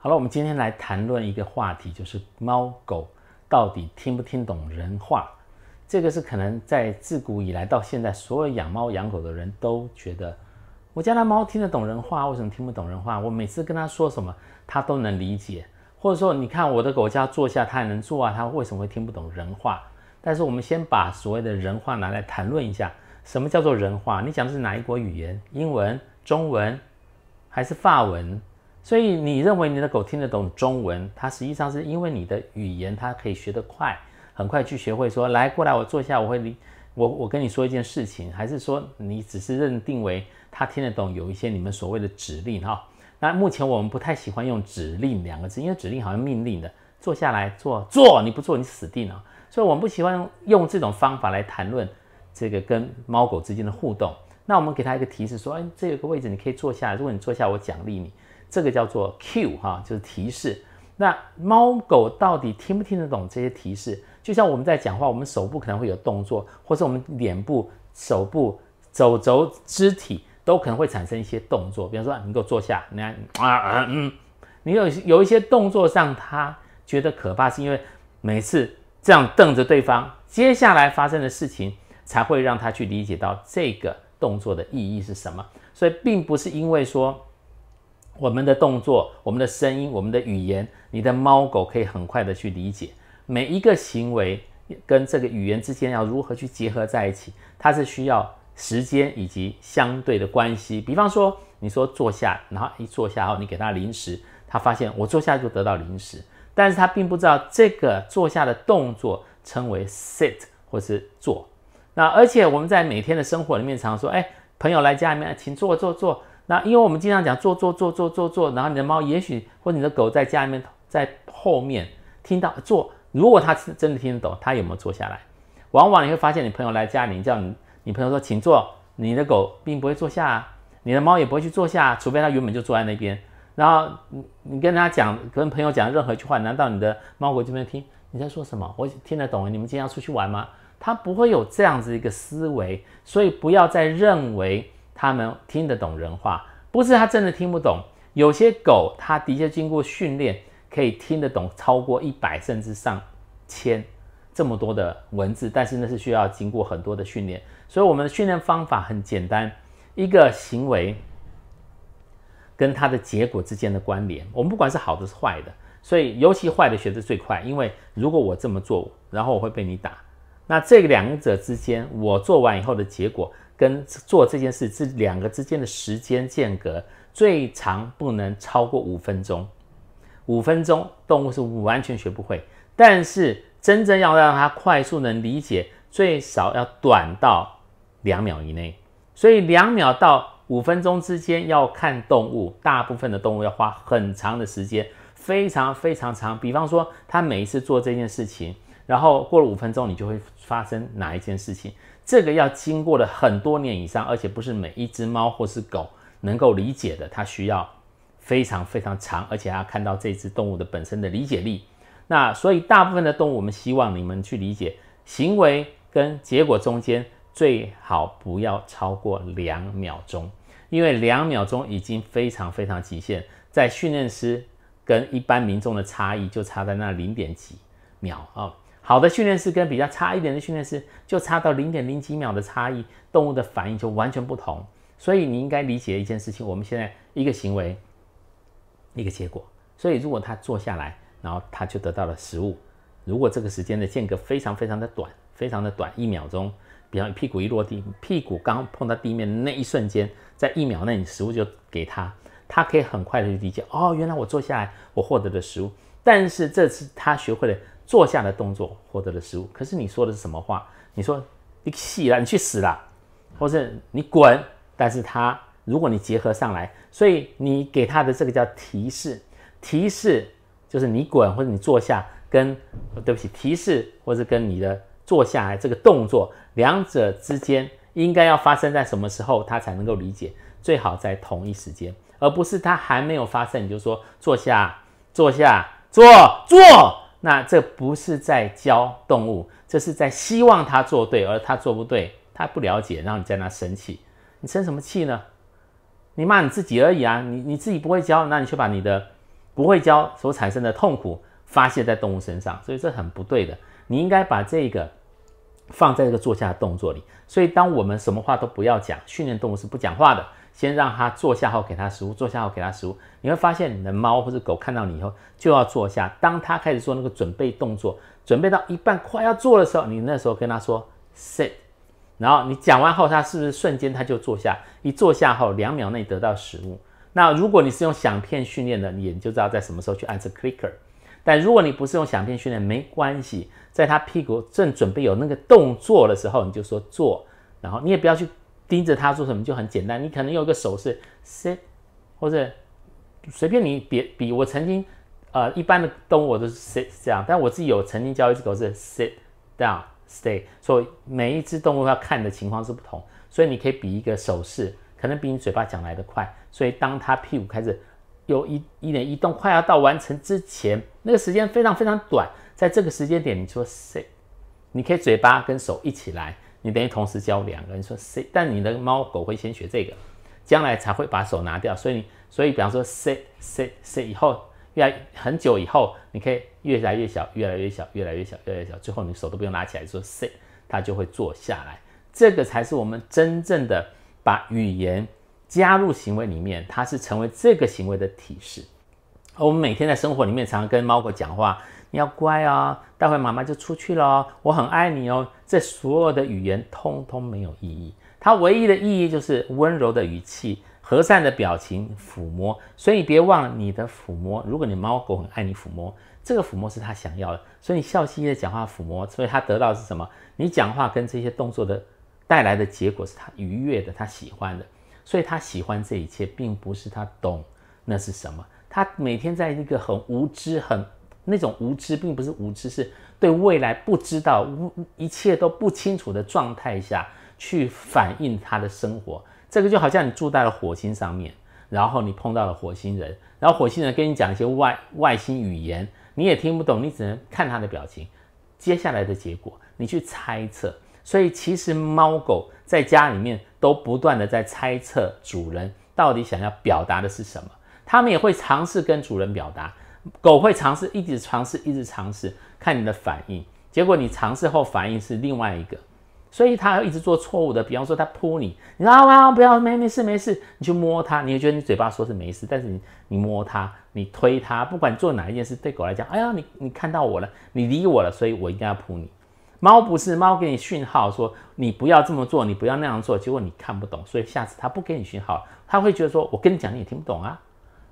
好了，我们今天来谈论一个话题，就是猫狗到底听不听懂人话。这个是可能在自古以来到现在，所有养猫养狗的人都觉得，我家的猫听得懂人话，为什么听不懂人话？我每次跟它说什么，它都能理解。或者说，你看我的狗叫坐下，它也能坐啊，它为什么会听不懂人话？但是我们先把所谓的人话拿来谈论一下，什么叫做人话？你讲的是哪一国语言？英文、中文还是法文？所以你认为你的狗听得懂中文？它实际上是因为你的语言，它可以学得快，很快去学会说来过来，我坐下，我会我我跟你说一件事情，还是说你只是认定为它听得懂有一些你们所谓的指令哈？那目前我们不太喜欢用指令两个字，因为指令好像命令的，坐下来坐坐，你不坐你死定了。所以我们不喜欢用这种方法来谈论这个跟猫狗之间的互动。那我们给它一个提示说，哎，这有个位置你可以坐下，如果你坐下，我奖励你。这个叫做 Q 哈，就是提示。那猫狗到底听不听得懂这些提示？就像我们在讲话，我们手部可能会有动作，或是我们脸部、手部、肘轴、肢体都可能会产生一些动作。比方说，你给我坐下，你看啊嗯，你有有一些动作上，他觉得可怕，是因为每次这样瞪着对方，接下来发生的事情才会让他去理解到这个动作的意义是什么。所以，并不是因为说。我们的动作、我们的声音、我们的语言，你的猫狗可以很快的去理解每一个行为跟这个语言之间要如何去结合在一起，它是需要时间以及相对的关系。比方说，你说坐下，然后一坐下后，你给它零食，它发现我坐下就得到零食，但是他并不知道这个坐下的动作称为 sit 或是坐。那而且我们在每天的生活里面常说，哎，朋友来家里面，请坐坐坐。那因为我们经常讲坐坐坐坐坐坐，然后你的猫也许或你的狗在家里面在后面听到坐，如果它真的听得懂，它有没有坐下来？往往你会发现你朋友来家里叫你，你朋友说请坐，你的狗并不会坐下，你的猫也不会去坐下，除非它原本就坐在那边。然后你你跟它讲，跟朋友讲任何一句话，难道你的猫狗这边听你在说什么？我听得懂，你们今天要出去玩吗？它不会有这样子一个思维，所以不要再认为。他们听得懂人话，不是他真的听不懂。有些狗，它的确经过训练，可以听得懂超过一百甚至上千这么多的文字，但是那是需要经过很多的训练。所以我们的训练方法很简单，一个行为跟它的结果之间的关联，我们不管是好的是坏的，所以尤其坏的学的最快，因为如果我这么做，然后我会被你打，那这两者之间，我做完以后的结果。跟做这件事这两个之间的时间间隔最长不能超过五分钟。五分钟动物是完全学不会，但是真正要让它快速能理解，最少要短到两秒以内。所以两秒到五分钟之间要看动物，大部分的动物要花很长的时间，非常非常长。比方说，它每一次做这件事情，然后过了五分钟，你就会发生哪一件事情。这个要经过了很多年以上，而且不是每一只猫或是狗能够理解的。它需要非常非常长，而且要看到这只动物的本身的理解力。那所以大部分的动物，我们希望你们去理解行为跟结果中间最好不要超过两秒钟，因为两秒钟已经非常非常极限。在训练师跟一般民众的差异就差在那零点几秒啊。好的训练师跟比较差一点的训练师，就差到零点零几秒的差异，动物的反应就完全不同。所以你应该理解一件事情：我们现在一个行为，一个结果。所以如果他坐下来，然后他就得到了食物。如果这个时间的间隔非常非常的短，非常的短，一秒钟，比方屁股一落地，屁股刚碰到地面的那一瞬间，在一秒内，你食物就给他，他可以很快的去理解：哦，原来我坐下来，我获得的食物。但是这次他 学会了。坐下的动作获得的食物，可是你说的是什么话？你说你气了，你去死了，或是你滚？但是他，如果你结合上来，所以你给他的这个叫提示，提示就是你滚或者你坐下，跟对不起提示，或者跟你的坐下来这个动作，两者之间应该要发生在什么时候，他才能够理解？最好在同一时间，而不是他还没有发生，你就说坐下，坐下，坐坐。那这不是在教动物，这是在希望它做对，而它做不对，它不了解，让你在那生气。你生什么气呢？你骂你自己而已啊！你你自己不会教，那你就把你的不会教所产生的痛苦发泄在动物身上，所以这很不对的。你应该把这个放在这个坐下的动作里。所以当我们什么话都不要讲，训练动物是不讲话的。先让他坐下后，给他食物；坐下后，给他食物。你会发现，你的猫或者狗看到你以后就要坐下。当他开始做那个准备动作，准备到一半，快要做的时候，你那时候跟他说 “sit”，然后你讲完后，他是不是瞬间他就坐下？一坐下后，两秒内得到食物。那如果你是用响片训练的，你也就知道在什么时候去按这 clicker。但如果你不是用响片训练，没关系，在他屁股正准备有那个动作的时候，你就说“坐”，然后你也不要去。盯着它做什么就很简单，你可能有个手势 sit，或者随便你别比。我曾经呃一般的动物我都是 sit 这样，但我自己有曾经教一只狗是 sit down stay，所以每一只动物要看的情况是不同，所以你可以比一个手势，可能比你嘴巴讲来的快。所以当它屁股开始有一一点移动，快要到完成之前，那个时间非常非常短，在这个时间点你说 sit，你可以嘴巴跟手一起来。你等于同时教两个，你说 sit，但你的猫狗会先学这个，将来才会把手拿掉。所以你，所以比方说 sit sit sit 以后，越来很久以后，你可以越来越小，越来越小，越来越小，越来越小，最后你手都不用拿起来说 sit，它就会坐下来。这个才是我们真正的把语言加入行为里面，它是成为这个行为的提式。我们每天在生活里面常跟猫狗讲话。你要乖啊！待会妈妈就出去了哦。我很爱你哦。这所有的语言通通没有意义，它唯一的意义就是温柔的语气、和善的表情、抚摸。所以别忘了你的抚摸。如果你猫狗很爱你抚摸，这个抚摸是他想要的。所以你笑嘻嘻的讲话、抚摸，所以他得到是什么？你讲话跟这些动作的带来的结果是他愉悦的，他喜欢的。所以他喜欢这一切，并不是他懂那是什么。他每天在一个很无知、很……那种无知并不是无知，是对未来不知道，无一切都不清楚的状态下去反映他的生活。这个就好像你住在了火星上面，然后你碰到了火星人，然后火星人跟你讲一些外外星语言，你也听不懂，你只能看他的表情。接下来的结果你去猜测。所以其实猫狗在家里面都不断的在猜测主人到底想要表达的是什么，他们也会尝试跟主人表达。狗会尝试，一直尝试，一直尝试，看你的反应。结果你尝试后反应是另外一个，所以它要一直做错误的。比方说它扑你，你说啊不要，没没事没事，你去摸它，你会觉得你嘴巴说是没事，但是你你摸它，你推它，不管做哪一件事，对狗来讲，哎呀你你看到我了，你理我了，所以我一定要扑你。猫不是，猫给你讯号说你不要这么做，你不要那样做，结果你看不懂，所以下次它不给你讯号它会觉得说我跟你讲你也听不懂啊。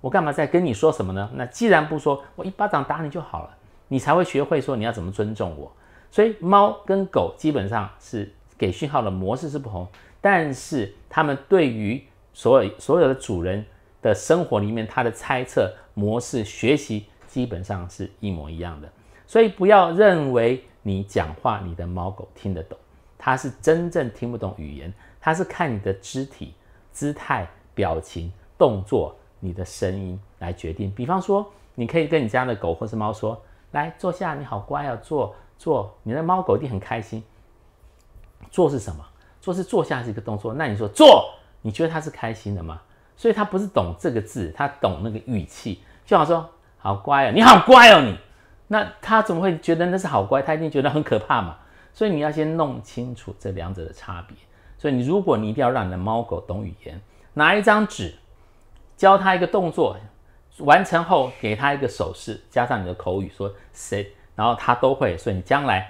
我干嘛在跟你说什么呢？那既然不说，我一巴掌打你就好了，你才会学会说你要怎么尊重我。所以猫跟狗基本上是给讯号的模式是不同，但是它们对于所有所有的主人的生活里面，它的猜测模式学习基本上是一模一样的。所以不要认为你讲话，你的猫狗听得懂，它是真正听不懂语言，它是看你的肢体、姿态、表情、动作。你的声音来决定，比方说，你可以跟你家的狗或是猫说：“来坐下，你好乖哦，坐坐。”你的猫狗一定很开心。坐是什么？坐是坐下是一个动作。那你说坐，你觉得它是开心的吗？所以它不是懂这个字，它懂那个语气。就好像说：“好乖哦，你好乖哦，你。”那它怎么会觉得那是好乖？它一定觉得很可怕嘛。所以你要先弄清楚这两者的差别。所以你如果你一定要让你的猫狗懂语言，拿一张纸。教他一个动作，完成后给他一个手势，加上你的口语说 sit，然后他都会。所以你将来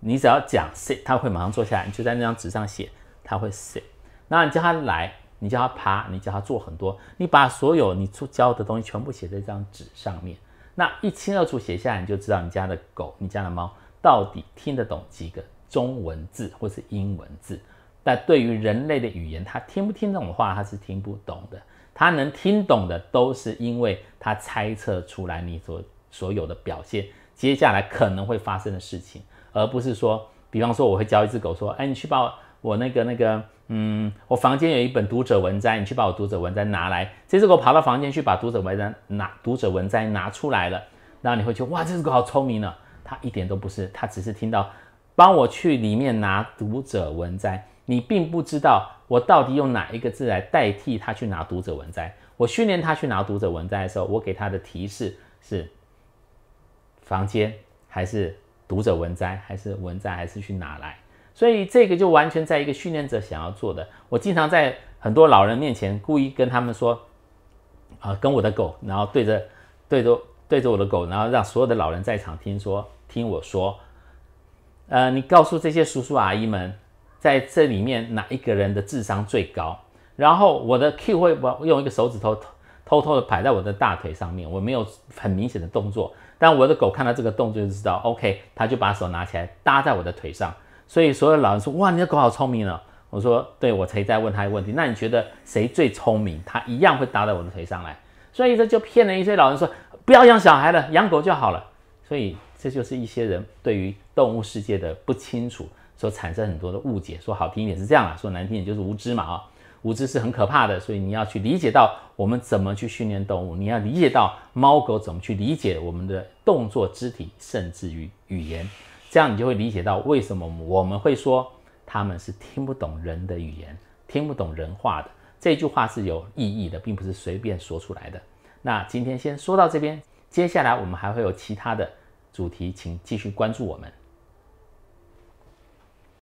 你只要讲 sit，他会马上坐下来。你就在那张纸上写，他会 sit。那你叫他来，你叫他爬，你叫他做很多，你把所有你教的东西全部写在这张纸上面，那一清二楚写下来，你就知道你家的狗、你家的猫到底听得懂几个中文字或是英文字。但对于人类的语言，他听不听懂的话，他是听不懂的。他能听懂的，都是因为他猜测出来你所所有的表现，接下来可能会发生的事情，而不是说，比方说，我会教一只狗说：“哎，你去把我那个那个，嗯，我房间有一本读者文摘，你去把我读者文摘拿来。”这只狗爬到房间去把读者文摘拿读者文摘拿出来了，然后你会觉得哇，这只狗好聪明呢。它一点都不是，它只是听到，帮我去里面拿读者文摘。你并不知道。我到底用哪一个字来代替他去拿读者文摘？我训练他去拿读者文摘的时候，我给他的提示是：房间还是读者文摘？还是文摘？还是去拿来？所以这个就完全在一个训练者想要做的。我经常在很多老人面前故意跟他们说：“啊，跟我的狗，然后对着对着对着我的狗，然后让所有的老人在场，听说听我说，呃，你告诉这些叔叔阿姨们。”在这里面哪一个人的智商最高？然后我的 Q 会用一个手指头偷偷的摆在我的大腿上面，我没有很明显的动作，但我的狗看到这个动作就知道 OK，它就把手拿起来搭在我的腿上。所以所有老人说：“哇，你的狗好聪明哦！我说：“对，我才在问他一个问题。那你觉得谁最聪明？它一样会搭在我的腿上来。”所以这就骗了一些老人说：“不要养小孩了，养狗就好了。”所以这就是一些人对于动物世界的不清楚。所产生很多的误解，说好听一点是这样啊，说难听点就是无知嘛啊，无知是很可怕的，所以你要去理解到我们怎么去训练动物，你要理解到猫狗怎么去理解我们的动作、肢体，甚至于语言，这样你就会理解到为什么我们会说它们是听不懂人的语言、听不懂人话的这句话是有意义的，并不是随便说出来的。那今天先说到这边，接下来我们还会有其他的主题，请继续关注我们。